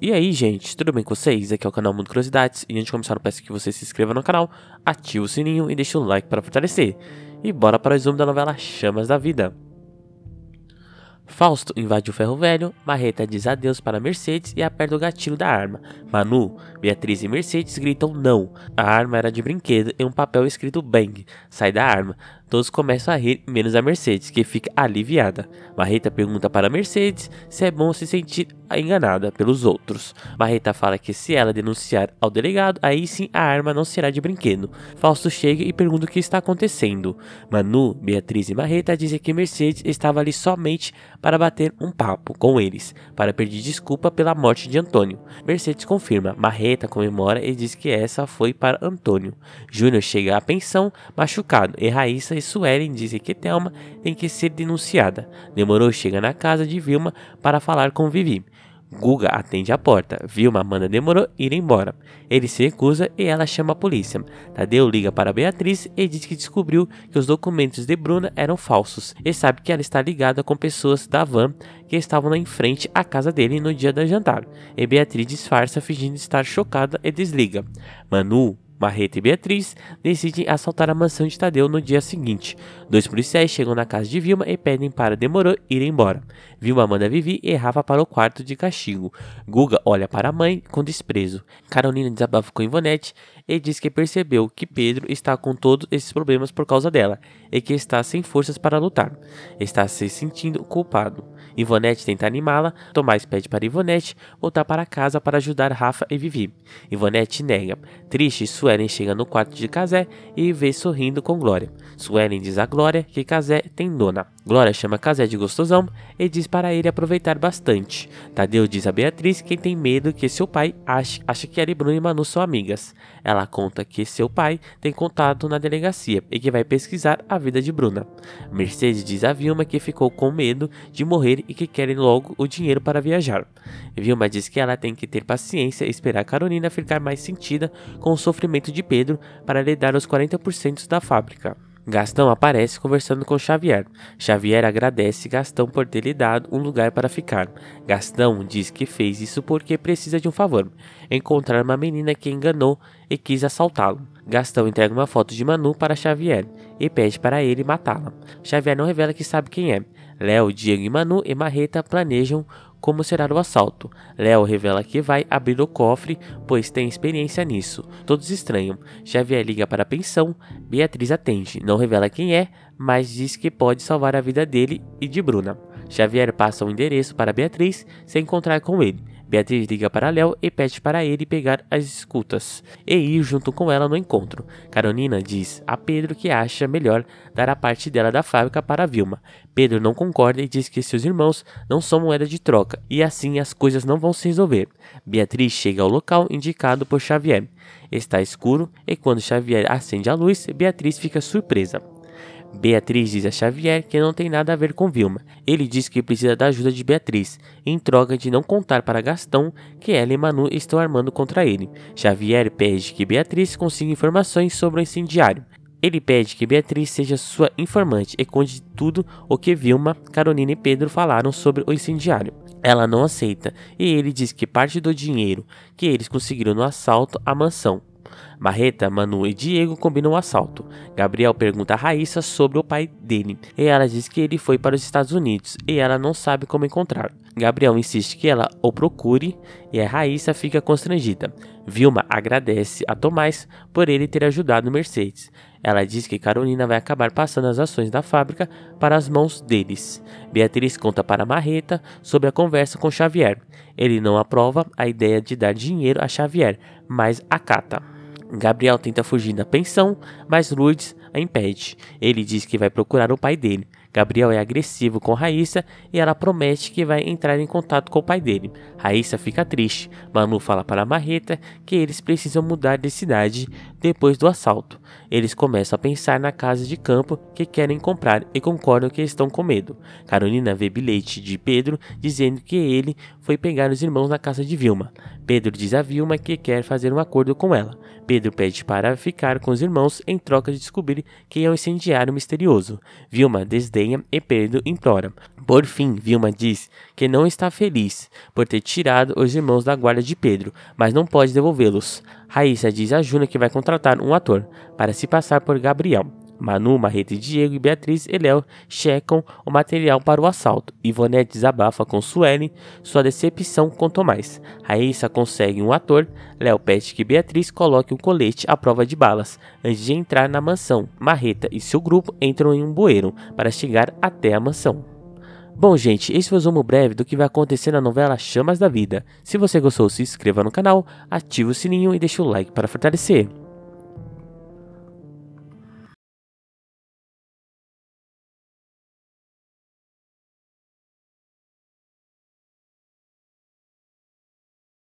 E aí, gente, tudo bem com vocês? Aqui é o canal Mundo Curiosidades e antes de começar eu peço que você se inscreva no canal, ative o sininho e deixe um like para fortalecer. E bora para o resumo da novela Chamas da Vida. Fausto invade o ferro velho, Marreta diz adeus para Mercedes e aperta o gatilho da arma. Manu, Beatriz e Mercedes gritam não. A arma era de brinquedo e um papel escrito bang sai da arma. Todos começam a rir, menos a Mercedes, que fica aliviada. Marreta pergunta para Mercedes se é bom se sentir enganada pelos outros. Marreta fala que se ela denunciar ao delegado, aí sim a arma não será de brinquedo. Fausto chega e pergunta o que está acontecendo. Manu, Beatriz e Marreta dizem que Mercedes estava ali somente para bater um papo com eles, para pedir desculpa pela morte de Antônio. Mercedes confirma, Marreta comemora e diz que essa foi para Antônio. Júnior chega à pensão machucado e Raíssa e Suelen dizem que Thelma tem que ser denunciada. Demorou chega na casa de Vilma para falar com Vivi. Guga atende a porta. Vilma manda Demorou ir embora. Ele se recusa e ela chama a polícia. Tadeu liga para Beatriz e diz que descobriu que os documentos de Bruna eram falsos e sabe que ela está ligada com pessoas da van que estavam em frente à casa dele no dia do jantar. E Beatriz disfarça fingindo estar chocada e desliga. Manu Marreta e Beatriz decidem assaltar a mansão de Tadeu no dia seguinte. Dois policiais chegam na casa de Vilma e pedem para Demorou ir embora. Vilma manda Vivi e Rafa para o quarto de castigo. Guga olha para a mãe com desprezo. Carolina desabafa com Ivonete e diz que percebeu que Pedro está com todos esses problemas por causa dela e que está sem forças para lutar. Está se sentindo culpado. Ivonete tenta animá-la, Tomás pede para Ivonete voltar para casa para ajudar Rafa e Vivi. Ivonete nega. Triste, Suelen chega no quarto de Casé e vê sorrindo com Glória. Suelen diz a Glória que Casé tem dona. Glória chama Casé de gostosão e diz para ele aproveitar bastante. Tadeu diz a Beatriz que tem medo que seu pai ache, acha que ela e Bruno e Manu são amigas. Ela conta que seu pai tem contato na delegacia e que vai pesquisar a vida de Bruna. Mercedes diz a Vilma que ficou com medo de morrer e que querem logo o dinheiro para viajar. Vilma diz que ela tem que ter paciência e esperar Carolina ficar mais sentida com o sofrimento de Pedro para lhe dar os 40% da fábrica. Gastão aparece conversando com Xavier. Xavier agradece Gastão por ter lhe dado um lugar para ficar. Gastão diz que fez isso porque precisa de um favor: encontrar uma menina que enganou e quis assaltá-lo. Gastão entrega uma foto de Manu para Xavier e pede para ele matá-la. Xavier não revela que sabe quem é. Léo, Diego e Manu e Marreta planejam como será o assalto. Léo revela que vai abrir o cofre, pois tem experiência nisso. Todos estranham. Xavier liga para a pensão, Beatriz atende, não revela quem é, mas diz que pode salvar a vida dele e de Bruna. Xavier passa o um endereço para Beatriz se encontrar com ele. Beatriz liga para Léo e pede para ele pegar as escutas e ir junto com ela no encontro. Carolina diz a Pedro que acha melhor dar a parte dela da fábrica para Vilma. Pedro não concorda e diz que seus irmãos não são moeda de troca e assim as coisas não vão se resolver. Beatriz chega ao local indicado por Xavier. Está escuro e quando Xavier acende a luz, Beatriz fica surpresa. Beatriz diz a Xavier que não tem nada a ver com Vilma. Ele diz que precisa da ajuda de Beatriz, em troca de não contar para Gastão que ela e Manu estão armando contra ele. Xavier pede que Beatriz consiga informações sobre o incendiário. Ele pede que Beatriz seja sua informante e conte tudo o que Vilma, Carolina e Pedro falaram sobre o incendiário. Ela não aceita e ele diz que parte do dinheiro que eles conseguiram no assalto à mansão Marreta, Manu e Diego combinam o um assalto. Gabriel pergunta a Raíssa sobre o pai dele, e ela diz que ele foi para os Estados Unidos e ela não sabe como encontrar. Gabriel insiste que ela o procure e a Raíssa fica constrangida. Vilma agradece a Tomás por ele ter ajudado Mercedes. Ela diz que Carolina vai acabar passando as ações da fábrica para as mãos deles. Beatriz conta para Marreta sobre a conversa com Xavier. Ele não aprova a ideia de dar dinheiro a Xavier, mas acata. Gabriel tenta fugir da pensão, mas Lourdes a impede. Ele diz que vai procurar o pai dele. Gabriel é agressivo com Raíssa e ela promete que vai entrar em contato com o pai dele. Raíssa fica triste. Manu fala para Marreta que eles precisam mudar de cidade, depois do assalto, eles começam a pensar na casa de campo que querem comprar e concordam que estão com medo. Carolina vê bilhete de Pedro dizendo que ele foi pegar os irmãos na casa de Vilma. Pedro diz a Vilma que quer fazer um acordo com ela. Pedro pede para ficar com os irmãos em troca de descobrir quem é o incendiário misterioso. Vilma desdenha e Pedro implora. Por fim, Vilma diz que não está feliz por ter tirado os irmãos da guarda de Pedro, mas não pode devolvê-los. Raíssa diz a Juna que vai contar contratar um ator para se passar por Gabriel. Manu, Marreta e Diego e Beatriz e Léo checam o material para o assalto. Ivonete desabafa com Suelen sua decepção com Tomás. Raíssa consegue um ator. Léo pede que Beatriz coloque um colete à prova de balas. Antes de entrar na mansão, Marreta e seu grupo entram em um bueiro para chegar até a mansão. Bom, gente, esse foi o um resumo breve do que vai acontecer na novela Chamas da Vida. Se você gostou, se inscreva no canal, ative o sininho e deixe o like para fortalecer.